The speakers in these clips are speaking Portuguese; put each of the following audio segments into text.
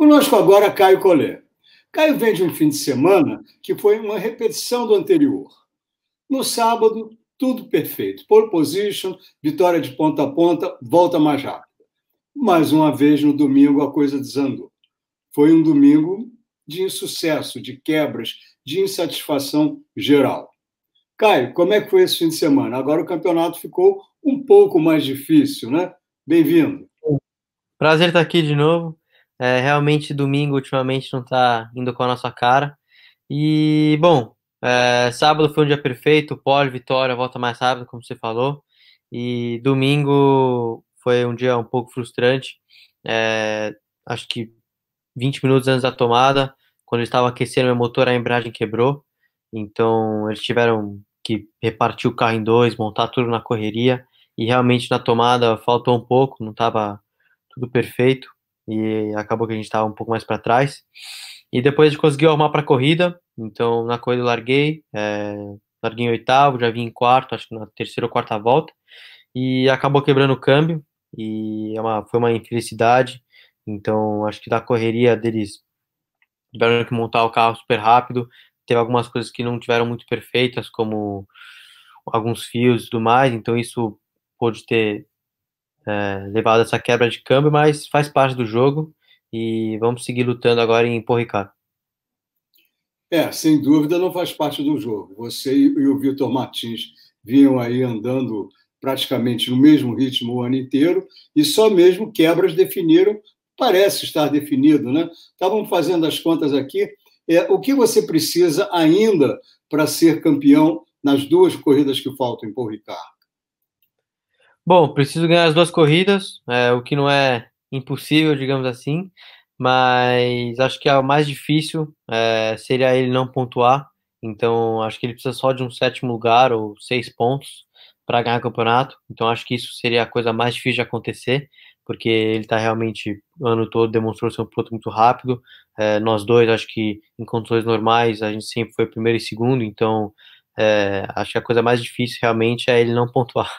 Conosco agora Caio Collet. Caio vem de um fim de semana que foi uma repetição do anterior. No sábado, tudo perfeito. Pole position, vitória de ponta a ponta, volta mais rápida. Mais uma vez, no domingo, a coisa desandou. Foi um domingo de insucesso, de quebras, de insatisfação geral. Caio, como é que foi esse fim de semana? Agora o campeonato ficou um pouco mais difícil, né? Bem-vindo. Prazer estar aqui de novo. É, realmente, domingo ultimamente não tá indo com a nossa cara. E, bom, é, sábado foi um dia perfeito, pole, vitória, volta mais rápido, como você falou. E domingo foi um dia um pouco frustrante. É, acho que 20 minutos antes da tomada, quando eu estava aquecendo meu motor, a embreagem quebrou. Então eles tiveram que repartir o carro em dois, montar tudo na correria. E realmente na tomada faltou um pouco, não estava tudo perfeito e acabou que a gente estava um pouco mais para trás. E depois a gente conseguiu arrumar para a corrida, então na corrida eu larguei, é, larguei em oitavo, já vim em quarto, acho que na terceira ou quarta volta, e acabou quebrando o câmbio, e é uma, foi uma infelicidade, então acho que da correria deles tiveram que montar o carro super rápido, teve algumas coisas que não tiveram muito perfeitas, como alguns fios e tudo mais, então isso pôde ter é, levado essa quebra de câmbio, mas faz parte do jogo e vamos seguir lutando agora em Porricar. É, sem dúvida não faz parte do jogo. Você e o Vitor Martins vinham aí andando praticamente no mesmo ritmo o ano inteiro e só mesmo quebras definiram, parece estar definido, né? Estávamos fazendo as contas aqui. É, o que você precisa ainda para ser campeão nas duas corridas que faltam em Paul Ricard? Bom, preciso ganhar as duas corridas, é, o que não é impossível, digamos assim, mas acho que a mais difícil é, seria ele não pontuar. Então, acho que ele precisa só de um sétimo lugar ou seis pontos para ganhar o campeonato. Então, acho que isso seria a coisa mais difícil de acontecer, porque ele está realmente, o ano todo, demonstrou ser um piloto muito rápido. É, nós dois, acho que em condições normais, a gente sempre foi primeiro e segundo. Então, é, acho que a coisa mais difícil realmente é ele não pontuar.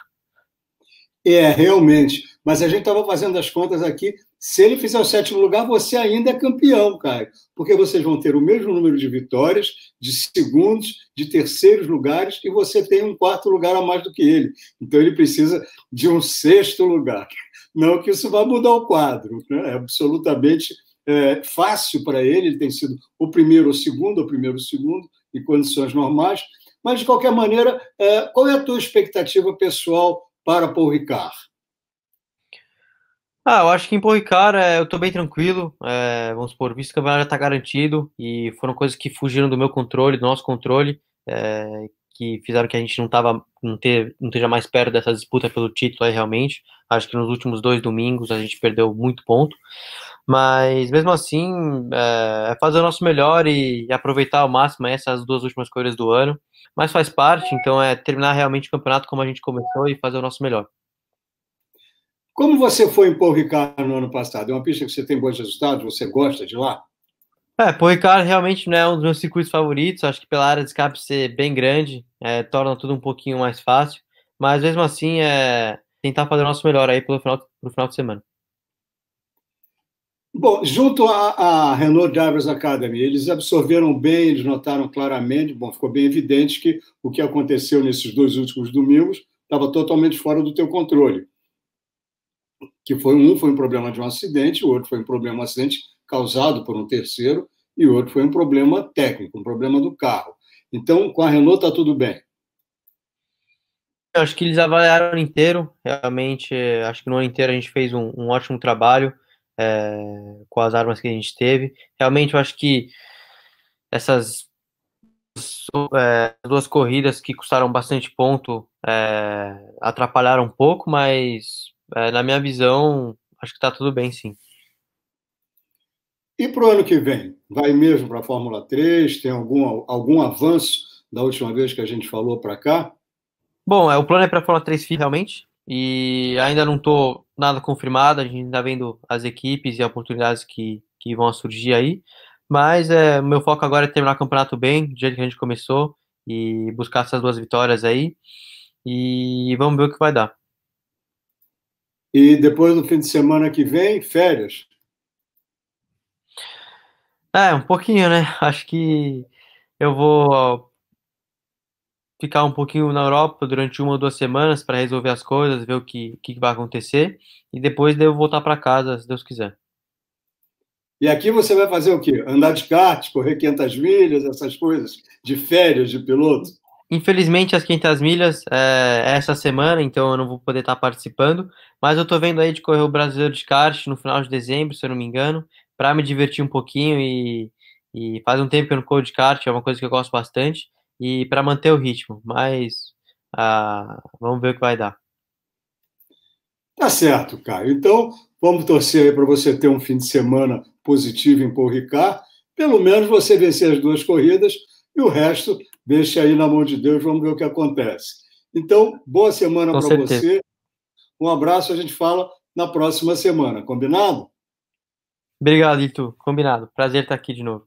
É, realmente. Mas a gente estava fazendo as contas aqui. Se ele fizer o sétimo lugar, você ainda é campeão, cara. Porque vocês vão ter o mesmo número de vitórias, de segundos, de terceiros lugares, e você tem um quarto lugar a mais do que ele. Então ele precisa de um sexto lugar. Não que isso vá mudar o quadro, né? é absolutamente é, fácil para ele, ele tem sido o primeiro ou segundo, o primeiro ou segundo, em condições normais. Mas, de qualquer maneira, é, qual é a tua expectativa pessoal para Paul Ricard? Ah, eu acho que em Paul Ricard é, eu estou bem tranquilo. É, vamos supor, visto que o campeonato já está garantido e foram coisas que fugiram do meu controle, do nosso controle, é, que fizeram que a gente não tava, não, ter, não esteja mais perto dessa disputa pelo título aí realmente. Acho que nos últimos dois domingos a gente perdeu muito ponto. Mas mesmo assim, é, é fazer o nosso melhor e aproveitar ao máximo essas duas últimas corridas do ano. Mas faz parte, então é terminar realmente o campeonato como a gente começou e fazer o nosso melhor. Como você foi em Paul Ricard no ano passado? É uma pista que você tem bons resultados? Você gosta de lá? É, Paul Ricard realmente não né, é um dos meus circuitos favoritos. Acho que pela área de escape ser bem grande, é, torna tudo um pouquinho mais fácil. Mas mesmo assim, é tentar fazer o nosso melhor aí pelo final, pro final de semana. Bom, junto à, à Renault Drivers Academy, eles absorveram bem, eles notaram claramente, bom, ficou bem evidente que o que aconteceu nesses dois últimos domingos estava totalmente fora do teu controle. Que foi um foi um problema de um acidente, o outro foi um problema de um acidente causado por um terceiro e o outro foi um problema técnico, um problema do carro. Então, com a Renault está tudo bem. acho que eles avaliaram inteiro, realmente. Acho que no ano inteiro a gente fez um, um ótimo trabalho é, com as armas que a gente teve. Realmente, eu acho que essas é, duas corridas que custaram bastante ponto é, atrapalharam um pouco, mas é, na minha visão, acho que está tudo bem, sim. E para o ano que vem? Vai mesmo para a Fórmula 3? Tem algum, algum avanço da última vez que a gente falou para cá? Bom, é, o plano é para a Fórmula 3 realmente, e ainda não estou nada confirmado, a gente está vendo as equipes e oportunidades que, que vão surgir aí. Mas é, meu foco agora é terminar o campeonato bem, do jeito que a gente começou, e buscar essas duas vitórias aí. E vamos ver o que vai dar. E depois do fim de semana que vem, férias. É, um pouquinho, né? Acho que eu vou ficar um pouquinho na Europa durante uma ou duas semanas para resolver as coisas, ver o que, que vai acontecer e depois devo voltar para casa, se Deus quiser. E aqui você vai fazer o quê? Andar de kart, correr 500 milhas, essas coisas, de férias, de piloto? Infelizmente, as 500 milhas é, é, essa semana, então eu não vou poder estar tá participando, mas eu estou vendo aí de correr o Brasileiro de Kart no final de dezembro, se eu não me engano, para me divertir um pouquinho e, e faz um tempo que eu não corro de kart, é uma coisa que eu gosto bastante, e para manter o ritmo. Mas ah, vamos ver o que vai dar. Tá certo, Caio. Então, vamos torcer aí para você ter um fim de semana positivo em Paul Ricard. Pelo menos você vencer as duas corridas e o resto deixa aí na mão de Deus, vamos ver o que acontece. Então, boa semana para você. Um abraço, a gente fala na próxima semana, combinado? Obrigado, Itu. Combinado. Prazer estar aqui de novo.